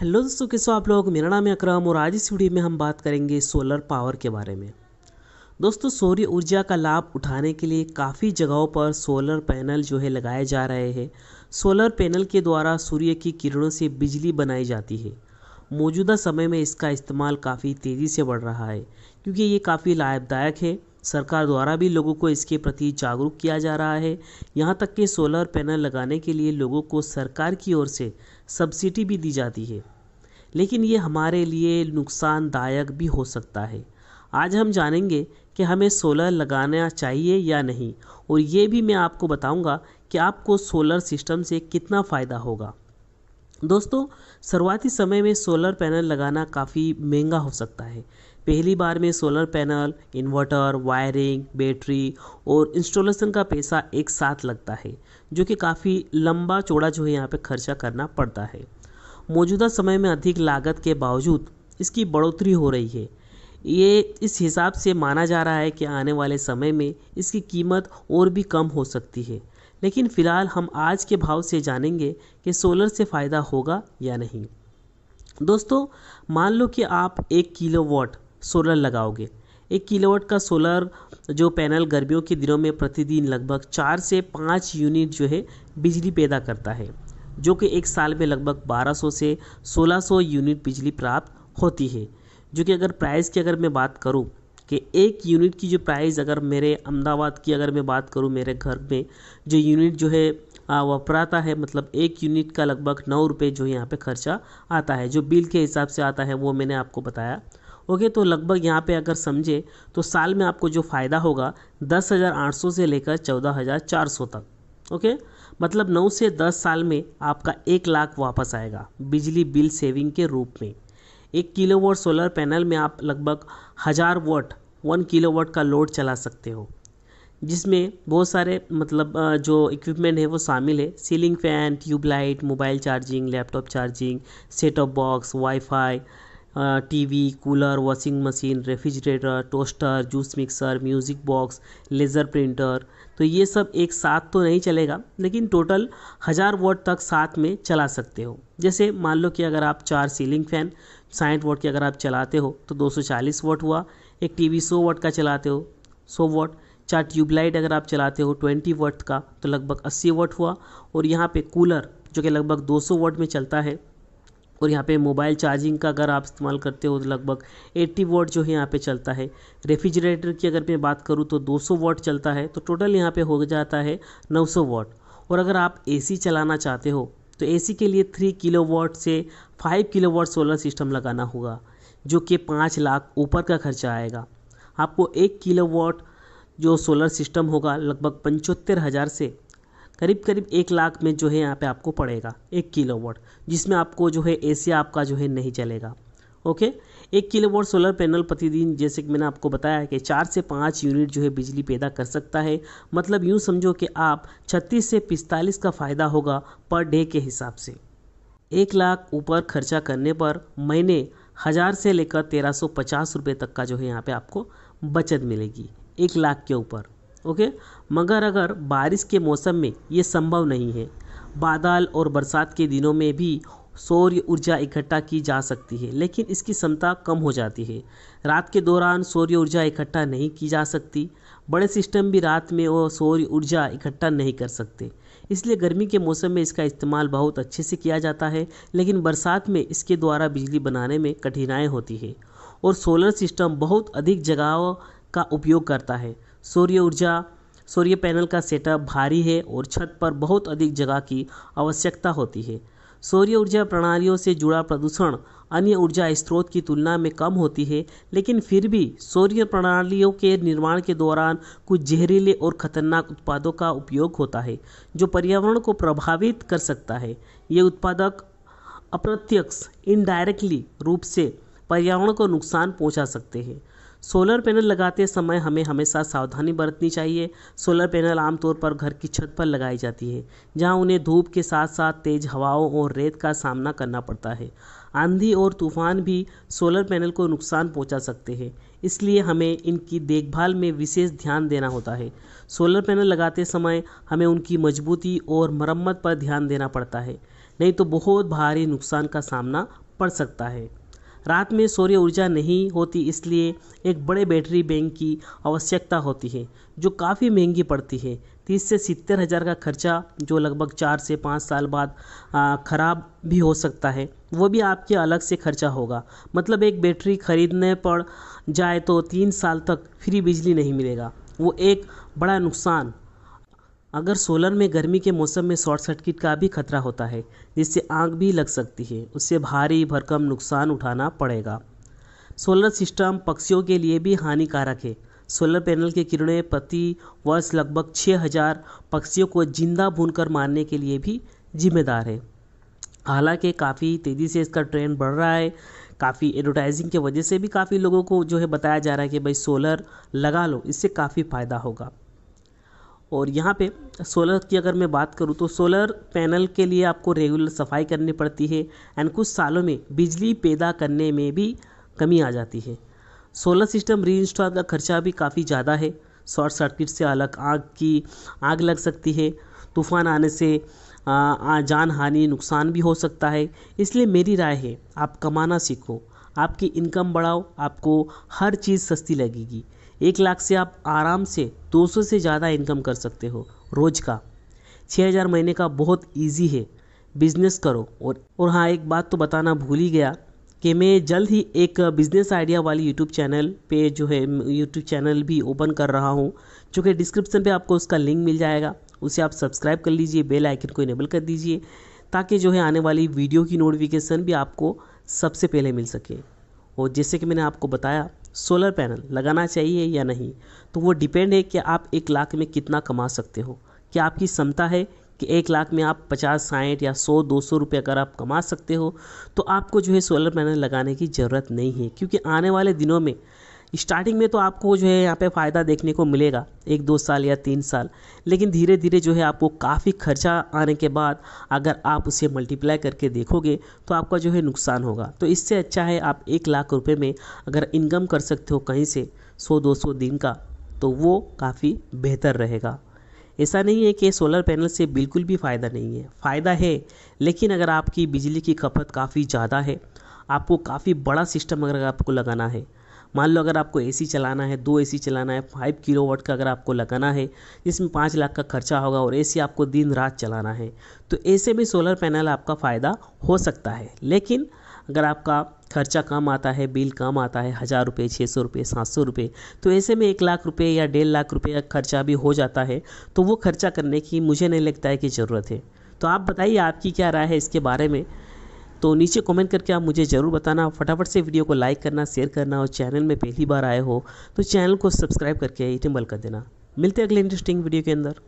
hello दोस्तों कैसे हो आप लोग मेरा नाम है अकरम और आज इस वीडियो में हम बात करेंगे सोलर पावर के बारे में दोस्तों सूर्य ऊर्जा का लाभ उठाने के लिए काफ़ी जगहों पर सोलर पैनल जो है लगाए जा रहे हैं सोलर पैनल के द्वारा सूर्य की किरणों से बिजली बनाई जाती है मौजूदा समय में इसका इस्तेमाल काफ़ी तेज़ी से बढ़ रहा है क्योंकि ये काफ़ी लाभदायक है सरकार द्वारा भी लोगों को इसके प्रति जागरूक किया जा रहा है यहाँ तक कि सोलर पैनल लगाने के लिए लोगों को सरकार की ओर से सब्सिडी भी दी जाती है लेकिन ये हमारे लिए नुकसानदायक भी हो सकता है आज हम जानेंगे कि हमें सोलर लगाना चाहिए या नहीं और ये भी मैं आपको बताऊंगा कि आपको सोलर सिस्टम से कितना फ़ायदा होगा दोस्तों शुरुआती समय में सोलर पैनल लगाना काफ़ी महंगा हो सकता है पहली बार में solar panel inverter wiring battery और इंस्टॉलेशन का पैसा एक साथ लगता है जो कि काफ़ी लंबा चौड़ा जो है यहाँ पे खर्चा करना पड़ता है मौजूदा समय में अधिक लागत के बावजूद इसकी बढ़ोतरी हो रही है ये इस हिसाब से माना जा रहा है कि आने वाले समय में इसकी कीमत और भी कम हो सकती है लेकिन फ़िलहाल हम आज के भाव से जानेंगे कि सोलर से फ़ायदा होगा या नहीं दोस्तों मान लो कि आप एक किलो वॉट सोलर लगाओगे एक किलोवाट का सोलर जो पैनल गर्मियों के दिनों में प्रतिदिन लगभग चार से पाँच यूनिट जो है बिजली पैदा करता है जो कि एक साल में लगभग 1200 से 1600 यूनिट बिजली प्राप्त होती है जो कि अगर प्राइस की अगर मैं बात करूं कि एक यूनिट की जो प्राइस अगर मेरे अहमदाबाद की अगर मैं बात करूं मेरे घर में जो यूनिट जो है वपराता है मतलब एक यूनिट का लगभग नौ रुपये जो यहाँ पे खर्चा आता है जो बिल के हिसाब से आता है वो मैंने आपको बताया ओके तो लगभग यहाँ पे अगर समझे तो साल में आपको जो फ़ायदा होगा दस हज़ार आठ सौ से लेकर चौदह हज़ार चार सौ तक ओके मतलब नौ से दस साल में आपका एक लाख वापस आएगा बिजली बिल सेविंग के रूप में एक किलो वोट सोलर पैनल में आप लगभग हज़ार वोट वन वोट का लोड चला सकते हो जिसमें बहुत सारे मतलब जो इक्विपमेंट है वो शामिल है ceiling fan tubelight mobile charging laptop charging set off box wifi TV cooler washing machine refrigerator toaster juice mixer music box laser printer तो ये सब एक साथ तो नहीं चलेगा लेकिन टोटल हज़ार वोट तक साथ में चला सकते हो जैसे मान लो कि अगर आप चार सीलिंग फ़ैन साइठ वोट के अगर आप चलाते हो तो 240 वोट हुआ एक टीवी 100 वोट का चलाते हो 100 वोट चार ट्यूबलाइट अगर आप चलाते हो 20 वोट का तो लगभग 80 वोट हुआ और यहाँ पे कूलर जो कि लगभग 200 वोट में चलता है और यहाँ पे मोबाइल चार्जिंग का अगर आप इस्तेमाल करते हो तो लगभग 80 वॉट जो है यहाँ पे चलता है रेफ्रिजरेटर की अगर मैं बात करूँ तो 200 वॉट चलता है तो टोटल यहाँ पे हो जाता है 900 वॉट और अगर आप एसी चलाना चाहते हो तो एसी के लिए 3 किलो वॉट से 5 किलो वॉट सोलर सिस्टम लगाना होगा जो कि पाँच लाख ऊपर का खर्चा आएगा आपको एक किलो वॉट जो सोलर सिस्टम होगा लगभग पंचहत्तर हज़ार से करीब करीब एक लाख में जो है यहाँ पे आपको पड़ेगा एक किलोवाट जिसमें आपको जो है एसी आपका जो है नहीं चलेगा ओके एक किलोवाट सोलर पैनल प्रतिदिन जैसे कि मैंने आपको बताया कि चार से पाँच यूनिट जो है बिजली पैदा कर सकता है मतलब यूँ समझो कि आप छत्तीस से पिस्तालीस का फ़ायदा होगा पर डे के हिसाब से एक लाख ऊपर खर्चा करने पर महीने हज़ार से लेकर तेरह सौ पचास रुपये तक का जो है यहाँ पे आपको बचत मिलेगी एक लाख के ऊपर ओके मगर अगर बारिश के मौसम में ये संभव नहीं है बादल और बरसात के दिनों में भी सौर्य ऊर्जा इकट्ठा की जा सकती है लेकिन इसकी क्षमता कम हो जाती है रात के दौरान सौर्य ऊर्जा इकट्ठा नहीं की जा सकती बड़े सिस्टम भी रात में वो सौर्य ऊर्जा इकट्ठा नहीं कर सकते इसलिए गर्मी के मौसम में इसका इस्तेमाल बहुत अच्छे से किया जाता है लेकिन बरसात में इसके द्वारा बिजली बनाने में कठिनाई होती है और सोलर सिस्टम बहुत अधिक जगहों का उपयोग करता है सूर्य ऊर्जा सूर्य पैनल का सेटअप भारी है और छत पर बहुत अधिक जगह की आवश्यकता होती है सूर्य ऊर्जा प्रणालियों से जुड़ा प्रदूषण अन्य ऊर्जा स्रोत की तुलना में कम होती है लेकिन फिर भी सूर्य प्रणालियों के निर्माण के दौरान कुछ जहरीले और खतरनाक उत्पादों का उपयोग होता है जो पर्यावरण को प्रभावित कर सकता है ये उत्पादक अप्रत्यक्ष इनडायरेक्टली रूप से पर्यावरण को नुकसान पहुंचा सकते हैं सोलर पैनल लगाते समय हमें हमेशा सावधानी बरतनी चाहिए सोलर पैनल आमतौर पर घर की छत पर लगाई जाती है जहां उन्हें धूप के साथ साथ तेज़ हवाओं और रेत का सामना करना पड़ता है आंधी और तूफान भी सोलर पैनल को नुकसान पहुंचा सकते हैं इसलिए हमें इनकी देखभाल में विशेष ध्यान देना होता है सोलर पैनल लगाते समय हमें उनकी मजबूती और मरम्मत पर ध्यान देना पड़ता है नहीं तो बहुत भारी नुकसान का सामना पड़ सकता है रात में सूर्य ऊर्जा नहीं होती इसलिए एक बड़े बैटरी बैंक की आवश्यकता होती है जो काफ़ी महंगी पड़ती है तीस से सत्तर हज़ार का खर्चा जो लगभग चार से पाँच साल बाद ख़राब भी हो सकता है वो भी आपके अलग से खर्चा होगा मतलब एक बैटरी ख़रीदने पर जाए तो तीन साल तक फ्री बिजली नहीं मिलेगा वो एक बड़ा नुकसान अगर सोलन में गर्मी के मौसम में शॉर्ट सर्किट का भी खतरा होता है जिससे आग भी लग सकती है उससे भारी भरकम नुकसान उठाना पड़ेगा सोलर सिस्टम पक्षियों के लिए भी हानिकारक है सोलर पैनल के किरणें प्रति वर्ष लगभग 6000 पक्षियों को जिंदा भूनकर मारने के लिए भी जिम्मेदार है हालांकि काफ़ी तेज़ी से इसका ट्रेंड बढ़ रहा है काफ़ी एडवर्टाइजिंग की वजह से भी काफ़ी लोगों को जो है बताया जा रहा है कि भाई सोलर लगा लो इससे काफ़ी फ़ायदा होगा और यहाँ पे सोलर की अगर मैं बात करूँ तो सोलर पैनल के लिए आपको रेगुलर सफाई करनी पड़ती है एंड कुछ सालों में बिजली पैदा करने में भी कमी आ जाती है सोलर सिस्टम री का खर्चा भी काफ़ी ज़्यादा है शॉर्ट सर्किट से अलग आग की आग लग सकती है तूफान आने से आ, जान हानि नुकसान भी हो सकता है इसलिए मेरी राय है आप कमाना सीखो आपकी इनकम बढ़ाओ आपको हर चीज़ सस्ती लगेगी एक लाख से आप आराम से 200 से ज़्यादा इनकम कर सकते हो रोज़ का 6000 महीने का बहुत इजी है बिजनेस करो और और हाँ एक बात तो बताना भूल ही गया कि मैं जल्द ही एक बिज़नेस आइडिया वाली यूट्यूब चैनल पे जो है यूट्यूब चैनल भी ओपन कर रहा हूँ जो कि डिस्क्रिप्सन पे आपको उसका लिंक मिल जाएगा उसे आप सब्सक्राइब कर लीजिए बेल आइकन को इनेबल कर दीजिए ताकि जो है आने वाली वीडियो की नोटिफिकेशन भी आपको सबसे पहले मिल सके और जैसे कि मैंने आपको बताया सोलर पैनल लगाना चाहिए या नहीं तो वो डिपेंड है कि आप एक लाख में कितना कमा सकते हो क्या आपकी क्षमता है कि एक लाख में आप पचास साठ या सौ दो सौ रुपये अगर आप कमा सकते हो तो आपको जो है सोलर पैनल लगाने की ज़रूरत नहीं है क्योंकि आने वाले दिनों में स्टार्टिंग में तो आपको जो है यहाँ पे फ़ायदा देखने को मिलेगा एक दो साल या तीन साल लेकिन धीरे धीरे जो है आपको काफ़ी खर्चा आने के बाद अगर आप उसे मल्टीप्लाई करके देखोगे तो आपका जो है नुकसान होगा तो इससे अच्छा है आप एक लाख रुपये में अगर इनकम कर सकते हो कहीं से सौ दो सौ दिन का तो वो काफ़ी बेहतर रहेगा ऐसा नहीं है कि सोलर पैनल से बिल्कुल भी फ़ायदा नहीं है फ़ायदा है लेकिन अगर आपकी बिजली की खपत काफ़ी ज़्यादा है आपको काफ़ी बड़ा सिस्टम अगर आपको लगाना है मान लो अगर आपको एसी चलाना है दो एसी चलाना है फाइव किलोवाट का अगर आपको लगाना है जिसमें पाँच लाख का खर्चा होगा और एसी आपको दिन रात चलाना है तो ऐसे में सोलर पैनल आपका फ़ायदा हो सकता है लेकिन अगर आपका खर्चा कम आता है बिल कम आता है हज़ार रुपये छः सौ रुपये सात सौ रुपये तो ऐसे में एक लाख रुपये या डेढ़ लाख रुपये का खर्चा भी हो जाता है तो वो खर्चा करने की मुझे नहीं लगता है कि ज़रूरत है तो आप बताइए आपकी क्या राय है इसके बारे में तो नीचे कमेंट करके आप मुझे ज़रूर बताना फटाफट से वीडियो को लाइक करना शेयर करना और चैनल में पहली बार आए हो तो चैनल को सब्सक्राइब करके इटम्बल कर देना मिलते हैं अगले इंटरेस्टिंग वीडियो के अंदर